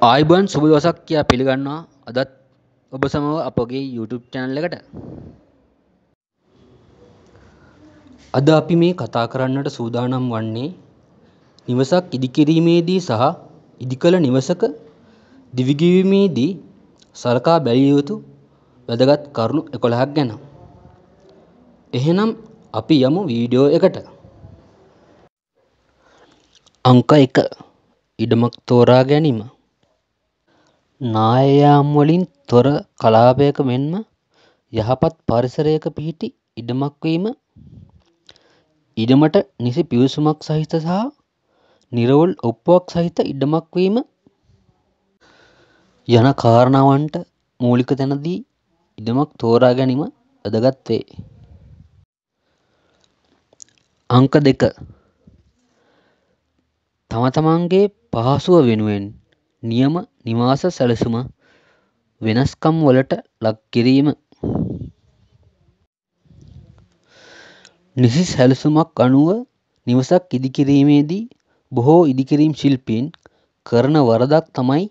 ආයිබන් සුබ දවසක් කියා පිළිගන්නවා අදත් ඔබ සමව අපගේ YouTube channel එකට. අද අපි මේ කතා කරන්නට සූදානම් වන්නේ නිවසක් ඉදිකිරීමේදී සහ ඉදිකළ නිවසක දිවිගෙවීමේදී සලකා බැලිය යුතු වැදගත් කරුණු 11ක් ගැන. එහෙනම් අපි යමු වීඩියෝ එකට. අංක 1 ඉඩමක් තෝරා ගැනීම නායයාම්වලින් තොර කලාපයක මෙන්ම යහපත් පරිසරයක පිහිටි ඉඩමක් වීම ඉඩමට නිසි පිවිසුමක් සහිත සහ නිරවුල් ඔප්පුවක් සහිත ඉඩමක් වීම යන කාරණාවන්ට මූලික තැනදී ඉඩමක් තෝරා ගැනීම වැදගත් වේ. අංක දෙක තම තමන්ගේ පහසුව වෙනුවෙන් නියම නිවාස සැලසුම වෙනස්කම් වලට ලක් කිරීම නිසි සැලසුමක් අනුව නිවසක් ඉදිකිරීමේදී බොහෝ ඉදිකිරීම් ශිල්පීන් කරන වරදක් තමයි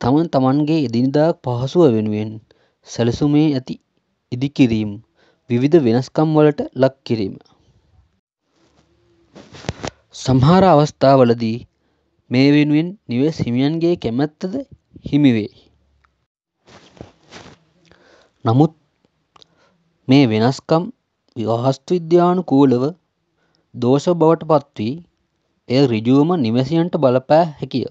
තමන් තමන්ගේ එදිනිදා පහසුව වෙනුවෙන් සැලසුමේ ඇති ඉදිකිරීම් විවිධ වෙනස්කම් වලට ලක් කිරීම. සමහර අවස්ථාවලදී මේ වෙනුවෙන් නිවෙස් හිමියන්ගේ කැමැත්ත ද හිමිවෙයි. නමුත් මේ වෙනස්කම් ව්‍යවස්ථවිද්‍යානුකූලව දෝෂ බවට පත්වී එය ඍජුවම නිවැසියන්ට බලපෑ හැකිය.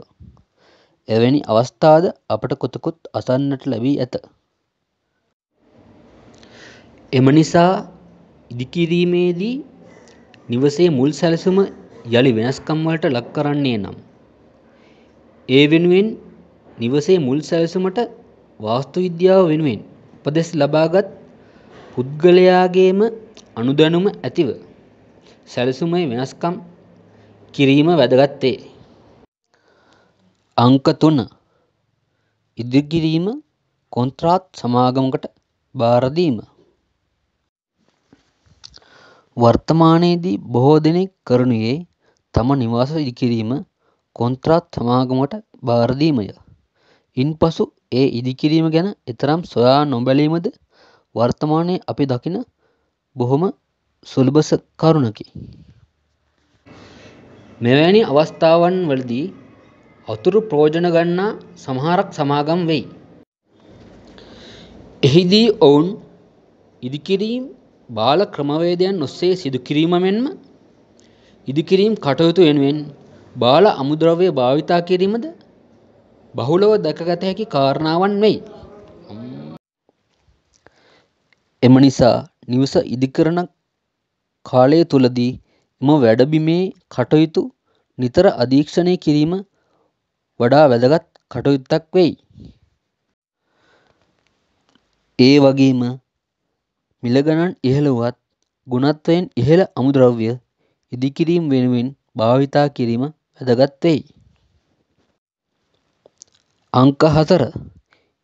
එවැනි අවස්ථාද අපට කොතෙකුත් අසන්නට ලැබී ඇත. එම නිසා ඉදිකිරීමේදී නිවසේ මුල් සැලසුම යළි වෙනස්කම් වලට ලක් කරන්නේ නම් ඒ වෙනුවෙන් නිවසේ මුල් සැලසුමට වාස්තු විද්‍යාව වෙනුවෙන් උපදෙස් ලබාගත් පුද්ගලයාගේම අනුදැනුම ඇතිව සැලසුමේ වෙනස්කම් කිරීම වැදගත් වේ. අංක 3 ඉදිරිකිරීම කොන්ත්‍රාත් සමාගමකට භාර දීම වර්තමානයේදී බොහෝ දෙනෙක් කරනුයේ තම නිවාස ඉදිකිරීම කොන්ත්‍රාත් සමාගමට භාරදීමය. ඉන්පසු ඒ ඉදිකිරීම ගැන එතරම් සොයා නොබැලීමද වර්තමානයේ අපි දකින බොහොම සුළුබස කරුණකි. මෙවැනි අවස්ථාවන් වලදී අතුරු ප්‍රෝජන ගන්නා සමහරක් සමාගම් වෙයි. එහිදී ඔවුන් ඉදිකිරීම් බාල ක්‍රමවේදයන් ඔස්සේ සිදුකිරීම මෙන්ම ඉදිකිරීම් කටයුතු වෙනුවෙන් බාල අමුද්‍රව්‍ය භාවිතා කිරීමද බහුලව දැකගත හැකි කාරණාවන් වෙයි. එම නිසා නිවස ඉදිකරන කාලය තුලදී එම වැඩබිමේ කටයුතු නිතර අධීක්ෂණය කිරීම වඩා වැදගත් කටයුත්තක් වෙයි. ඒ වගේම මිල ගණන් ඉහළ වුවත් ගුණත්වයෙන් ඉහළ අමුද්‍රව්‍ය ඉදිකිරීම වෙනුවෙන් භාවිතා කිරීම වැදගත් වෙයි. අංක හතර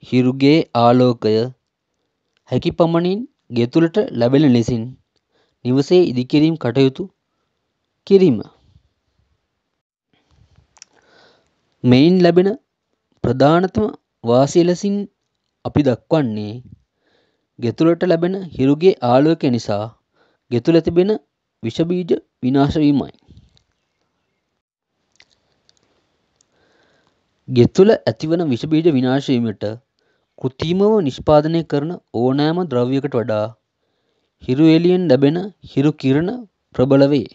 හිරුගේ ආලෝකය හැකි පමණින් ගෙතුළට ලැබෙන ලෙසින් නිවසේ ඉදිකිරීම් කටයුතු කිරීම. මෙයින් ලැබෙන ප්‍රධානතම වාසිය ලෙසින් අපි දක්වන්නේ ගෙතුළට ලැබෙන හිරුගේ ආලෝකය නිසා ගෙතුළ තිබෙන විෂබීජ විනාශ වීමයි. ගෙතුළ ඇතිවන විෂබීජ විනාශ වීමට කෘත්‍රිමව නිෂ්පාදනය කරන ඕනෑම ද්‍රව්‍යයකට වඩා හිරු එළියෙන් ලැබෙන හිරු කිරණ ප්‍රබල වේ.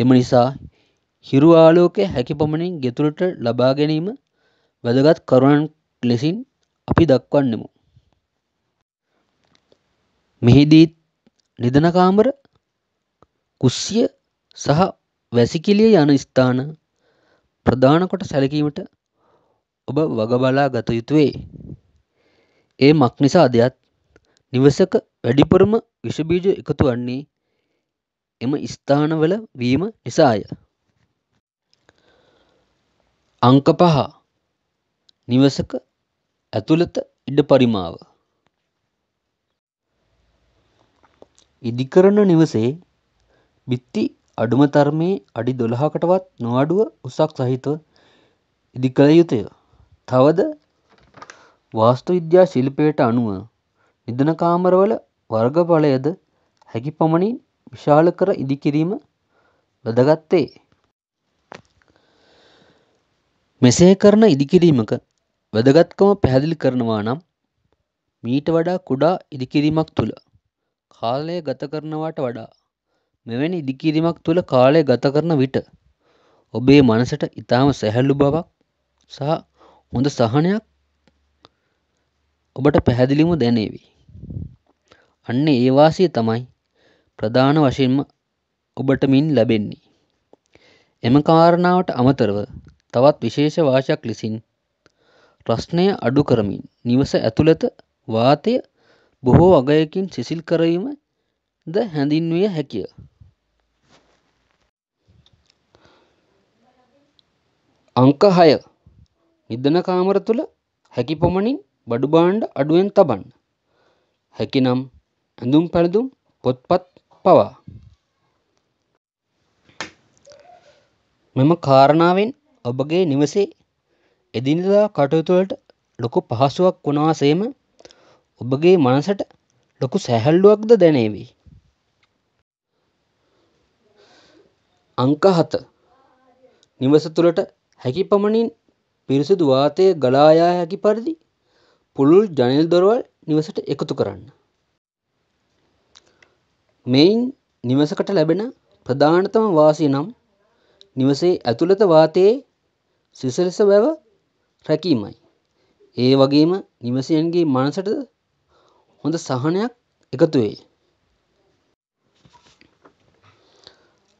එම නිසා හිරු ආලෝකය හැකි පමණින් ගෙතුළට ලබා ගැනීම වැදගත් කරුණක් ලෙසින් අපි දක්වන්නෙමු. මෙහිදීත් නිදනකාමර කුස්සිය සහ වැසිකිළිය යන ස්ථාන ප්‍රධාන කොට සැලකීමට ඔබ වගබලා ගත යුතුවේ. ඒ මක් නිසාදයක් නිවසක වැඩිපුරම විෂබීජ එකතු වන්නේ එම ස්ථානවල වීම නිසාය. අංක පහ නිවසක ඇතුළත ඉඩ පරිමාව ඉදිකරන නිවසේ බිත්ති අඩුම තරමේ අඩි 12කටවත් නොඅඩුව උසක් සහිත ඉදි කළ යුතුය. තවද වාස්තු විද්‍යා ශිල්පයට අනුව නිදන කාමරවල වර්ගඵලයද හැකි පමණින් විශාල කර ඉදිකිරීම වැදගත් වේ. මෙසේ කරන ඉදිකිරීමක වැදගත්කම පැහැදිලි කරනවා නම් මීට වඩා කුඩා ඉදිකිරීමක් තුළ කාලය ගත කරනවාට වඩා මෙවැනි ඉදිකිරීමක් තුළ කාලය ගත කරන විට ඔබේ මනසට ඉතාම සැහැල්ලු බවක් සහ හොඳ සහනයක් ඔබට පැහැදිලිම දැනේවි. අන්න ඒ වාසිය තමයි ප්‍රධාන වශයෙන්ම ඔබට මින් ලැබෙන්නේ. එම කාරණාවට අමතරව තවත් විශේෂ වාසියක් ලෙසින් ප්‍රශ්නය අඩු කරමින් නිවස ඇතුළත වාතය බොහෝ අගයකින් සිසිල් කරවීම ද හැඳින්විය හැකිය. අංක 6 නිදන කාමර තුළ හැකි පොමණින් බඩු බාණ්ඩ අඩුවෙන් තබන්න. හැකිනම් ඇඳුම් පැළඳුම් පොත්පත් පවා. මෙම කාරණාවෙන් ඔබගේ නිවසේ එදිනිදා කටයුතුවලට ලොකු පහසුවක් වුණවාසේම ඔබගේ මනසට ලොකු සැහැල්ලුවක්ද දැනේවී. අංක හත නිවස තුළට හැකි පමණින් පිරිසිදු වාතය ගලා යා හැකි පරිදි පුළුල් ජනේල් දොරවල් නිවසට එකතු කරන්න. මෙයින් නිවසකට ලැබෙන ප්‍රධානතම වාසිය නම් නිවසේ ඇතුළත වාතයේ සිසිලස බැව රැකීමයි. ඒ වගේම නිවසයන්ගේ මනසට හොඳ සහනයක් එකතු වේ.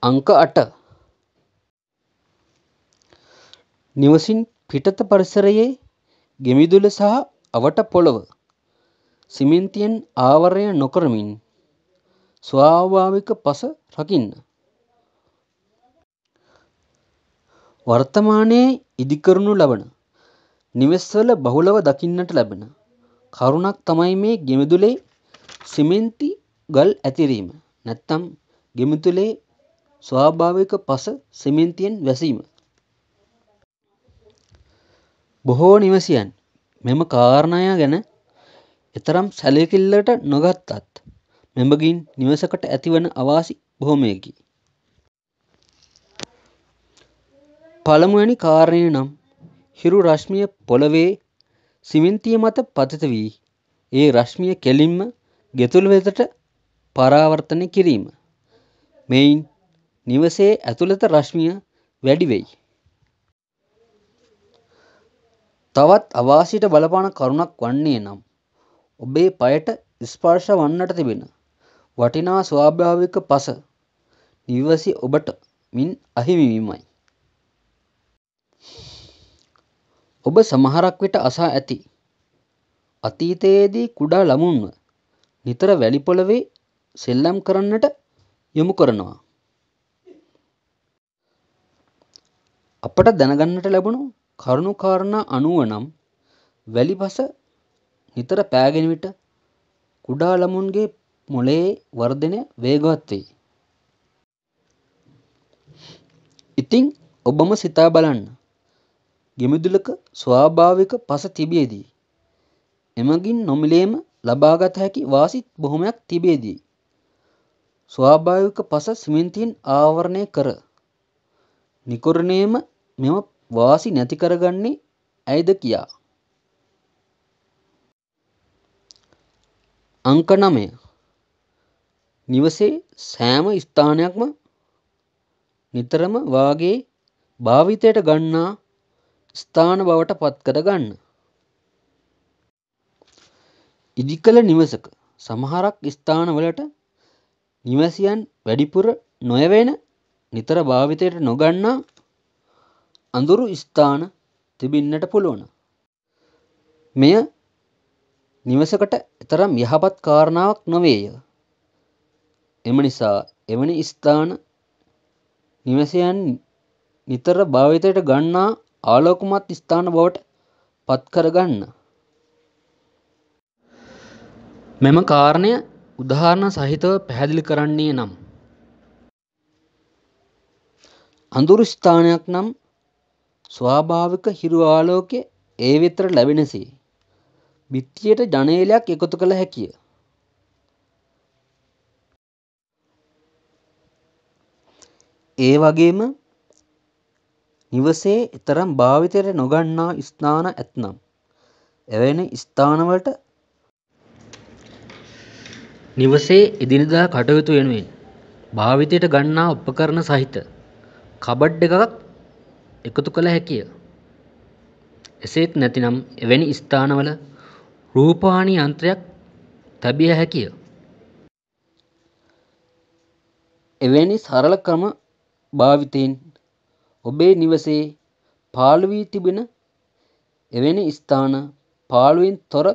අංක 8 නිවසින් පිටත පරිසරයේ ගෙමිදුල සහ අවට පොළව සිමෙන්තියෙන් ආවරණය නොකරමින් ස්වාභාවික පස රකින්න. වර්තමානයේ ඉදිකරනු ලබන නිවෙස්වල බහුලව දකින්නට ලැබෙන කරුණක් තමයි මේ ගෙමිදුලේ සිමෙන්ති ගල් ඇතිරීම නැත්තම් ගෙමිතුලේ ස්වාභාවික පස සිමෙන්තියෙන් වැසීම. බොහෝ නිවසියන් මෙම කාරණය ගැන එතරම් සැලකිල්ලට නොගත්තත් මෙමගින් නිවසකට ඇතිවන අවාසි බොහොමයකි. පළමුවැනි කාරණය නම් හිරු රශ්මිය පොළවේ සිමින්තිය මත පතිත වී ඒ රශ්මිය කෙලින්ම ගෙතුළ වෙතට පරාවර්තනය කිරීම. මෙයින් නිවසේ ඇතුළත රශ්මිය වැඩිවෙයි. තවත් අවාසියට බලපාන කරුණක් වන්නේ නම් ඔබේ පයට ස්පර්ශ වන්නට තිබෙන වටිනා ස්වාභාවික පස නිවසි ඔබට මින් අහිමි වීමයි. ඔබ සමහරක් විට අසා ඇති අතීතයේදී කුඩා ළමුන්ව නිතර වැලි පොළවේ සෙල්ලම් කරන්නට යොමු කරනවා. අපට දැනගන්නට ලැබුණු කරුණු කාරණා අනුව නම් වැලි බස නිතර පෑගෙන විට කුඩා ළමුන්ගේ මොළයේ වර්ධනය වේගවත් වෙයි. ඉතිං ඔබම සිතා බලන්න. ගෙමිදුලක ස්වාභාවික පස තිබියදී. එමගින් නොමිලේම ලබාගත හැකි වාසි බොහොමයක් තිබේදී. ස්වාභාවික පස සිමෙන්තියෙන් ආවරණය කර. නිකුරණයම මෙම වාසි නැති කරගන්නේ ඇයිද කියා. අංක නමය නිවසේ සෑම ස්ථානයක්ම නිතරම වාගේ භාවිතයට ගන්නා ස්ථාන බවට පත්කර ගන්න. ඉදිකළ නිවසක සමහරක් ස්ථානවලට නිවැසියන් වැඩිපුර නොයවෙන නිතර භාවිතයට නොගන්නා අඳුරු ස්ථාන තිබෙන්නට පුළුවන. මෙය නිවසකට එතරම් යහපත් කාරණාවක් නොවේය. එම නිසා එවැනි ස්ථාන නිවසයන් නිතර භාවිතයට ගන්නා ආලෝකමත් ස්ථාන බවට පත්කරගන්න. මෙම කාරණය උදාහරණ සහිතව පැහැදිලි කරන්නේ නම්. අඳුරු ස්ථානයක් නම් ස්වාභාවික හිරු ආලෝකය ඒ වෙතට ලැබෙනසේ බිත්තියට ජනේලයක් එකතු කළ හැකිය. ඒ වගේම නිවසේ එතරම් භාවිතයට නොගන්නා ස්ථාන ඇත්නම් එවැනි ස්ථානවලට නිවසේ එදිනෙදා කටයුතු වෙනුවෙන් භාවිතයට ගන්නා උපකරණ සහිත කබඩ් එකක් එකතු කළ හැකිය. එසේත් නැතිනම් එවැනි ස්ථානවල රූපවාහි යන්ත්‍රයක් තැබිය හැකිය. එවැනි සරල ක්‍රම භාවිතයෙන් ඔබේ නිවසේ පාළු වී තිබෙන එවැනි ස්ථාන පාළුවෙන් තොර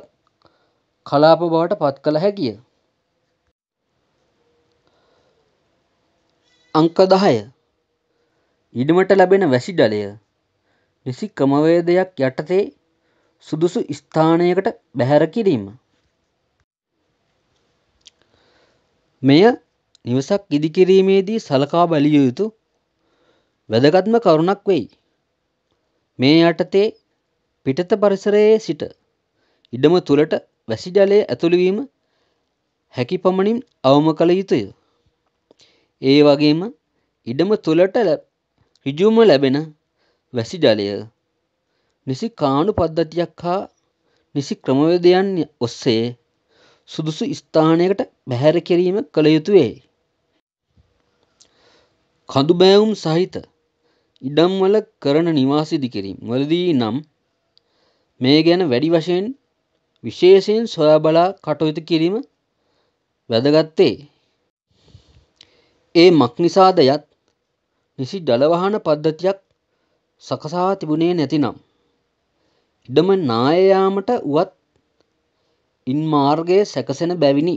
කලාප බවට පත් කළ හැකිය. අංක දහය ඉඩමට ලැබෙන වැසි ජලය නිසි ක්‍රමවේදයක් යටතේ සුදුසු ස්ථානයකට බැහැර කිරීම. මෙය නිවසක් ඉදිකිරීමේදී සලකා බැලිය යුතු වැදගත්ම කරුණක් වෙයි. මේ යටතේ පිටත පරිසරයේ සිට ඉඩම තුළට වැසි ජලය ඇතුළුවීම හැකි පමණින් අවම කළ යුතුය. ඒ වගේම ඉඩම තුළට ඍජුවම ලැබෙන වැසි ජලය නිසි කාණු පද්ධතියක් හා නිසි ක්‍රමවේදයන් ඔස්සේ සුදුසු ස්ථානයකට බැහැර කිරීම කළ යුතු වේ. කඳු බෑවුම් සහිත ඉඩම්වල කරන නිවාස ඉදිකිරීම් වලදී නම් මේ ගැන වැඩි වශයෙන් විශේෂයෙන් සොයා බලා කටයුතු කිරීම වැදගත් වේ. ඒ මක්නිසාද යත් නිසි ජලවහන පද්ධතියක් සකසා තිබුණේ නැතිනම් ඉඩම නාය යාමට වුවත් ඉන් මාර්ගය සැකසෙන බැවිනි.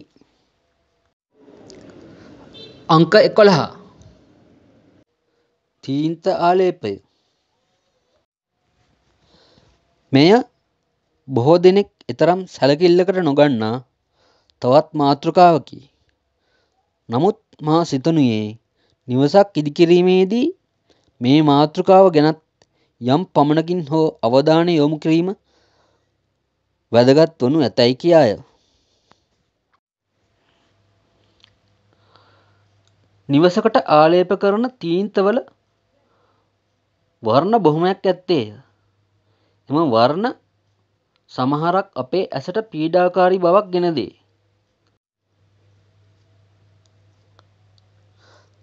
අංක 11 තීන්ත ආලේපය මෙය බොහෝ දෙනෙක් එතරම් සැලකිල්ලකට නොගන්නා තවත් මාතෘකාවකි. නමුත් මා සිතනුයේ නිවසක් ඉදිකිරීමේදී මේ මාතෘකාව ගැනත් යම් පමණකින් හෝ අවධානය යොමු කිරීම වැදගත් වනු ඇතැයි කියාය. නිවසකට ආලේප කරන තීන්තවල වර්ණ බොහොමයක් ඇත්තේය. එම වර්ණ සමහරක් අපේ ඇසට පීඩාකාරී බවක් ගෙනදේ.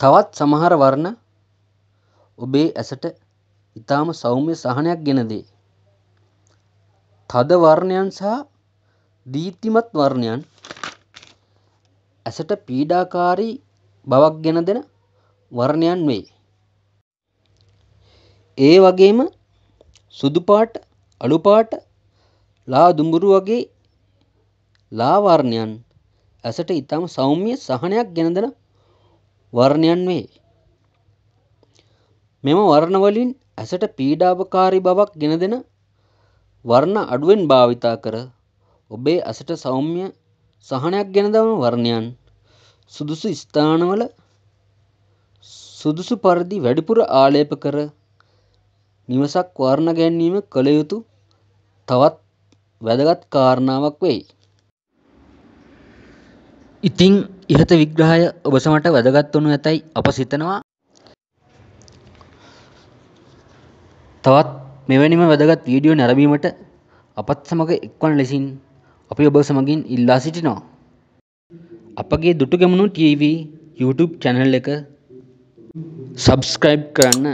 තවත් සමහර වර්ණ ඔබේ ඇසට ඉතාම සෞම්‍ය සහනයක් ගෙන දේ. තද වර්ණයන් සහ දීප්තිමත් වර්ණයන් ඇසට පීඩාකාරී බවක් ගෙන දෙන වර්ණයන් වේ. ඒ වගේම සුදු පාට, අළු පාට, ලා දුඹුරු වගේ ලා වර්ණයන් ඇසට ඉතාම සෞම්‍ය සහනයක් ගෙන දෙන වර්ණයන් වේ. මෙම වර්ණවලින් ඇසට පීඩාවකාරී බවක් ගෙනදෙන වර්ණ අඩුවෙන් භාවිතා කර ඔබේ ඇසට සෞම්‍ය සහනයක් ගෙනදවන වර්ණයන් සුදුසු ස්ථානවල සුදුසු පරිදි වැඩිපුර ආලේප කර නිවසක් වර්ණ ගැන්වීම කළ යුතු තවත් වැදගත් කාරණාවක් වෙයි. ඉතිං ඉහත විග්‍රහය ඔබ සමට වැදගත් වනු ඇතැයි අප සිතනවා. තවත් මෙවැනිම වැදගත් වීඩියෝ නැරඹීමට අපත් සමඟ එක්වන් ලෙසින් අපි ඔබ සමගින් ඉල්ලා සිටිනවා. අපගේ Dutugemunu TV YouTube channel එක සබස්ක්‍රයිබ් කරන්න.